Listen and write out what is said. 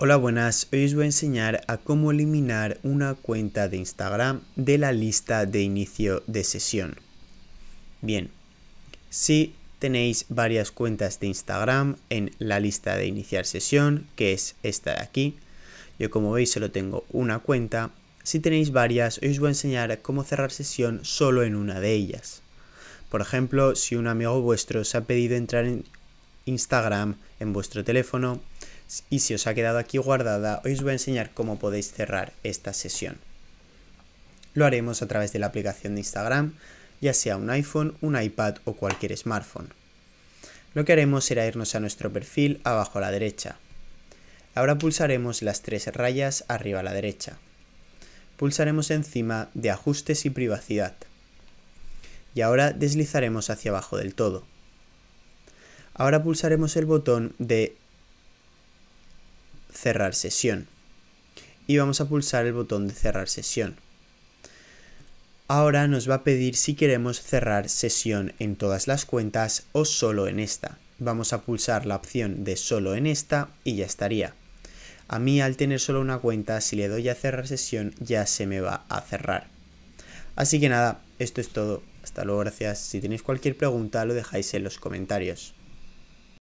Hola buenas, hoy os voy a enseñar a cómo eliminar una cuenta de Instagram de la lista de inicio de sesión. Bien, si tenéis varias cuentas de Instagram en la lista de iniciar sesión, que es esta de aquí, yo como veis solo tengo una cuenta, si tenéis varias hoy os voy a enseñar cómo cerrar sesión solo en una de ellas. Por ejemplo, si un amigo vuestro os ha pedido entrar en Instagram en vuestro teléfono, y si os ha quedado aquí guardada, hoy os voy a enseñar cómo podéis cerrar esta sesión. Lo haremos a través de la aplicación de Instagram, ya sea un iPhone, un iPad o cualquier smartphone. Lo que haremos será irnos a nuestro perfil abajo a la derecha. Ahora pulsaremos las tres rayas arriba a la derecha. Pulsaremos encima de Ajustes y Privacidad. Y ahora deslizaremos hacia abajo del todo. Ahora pulsaremos el botón de cerrar sesión. Y vamos a pulsar el botón de cerrar sesión. Ahora nos va a pedir si queremos cerrar sesión en todas las cuentas o solo en esta. Vamos a pulsar la opción de solo en esta y ya estaría. A mí al tener solo una cuenta, si le doy a cerrar sesión ya se me va a cerrar. Así que nada, esto es todo. Hasta luego, gracias. Si tenéis cualquier pregunta lo dejáis en los comentarios.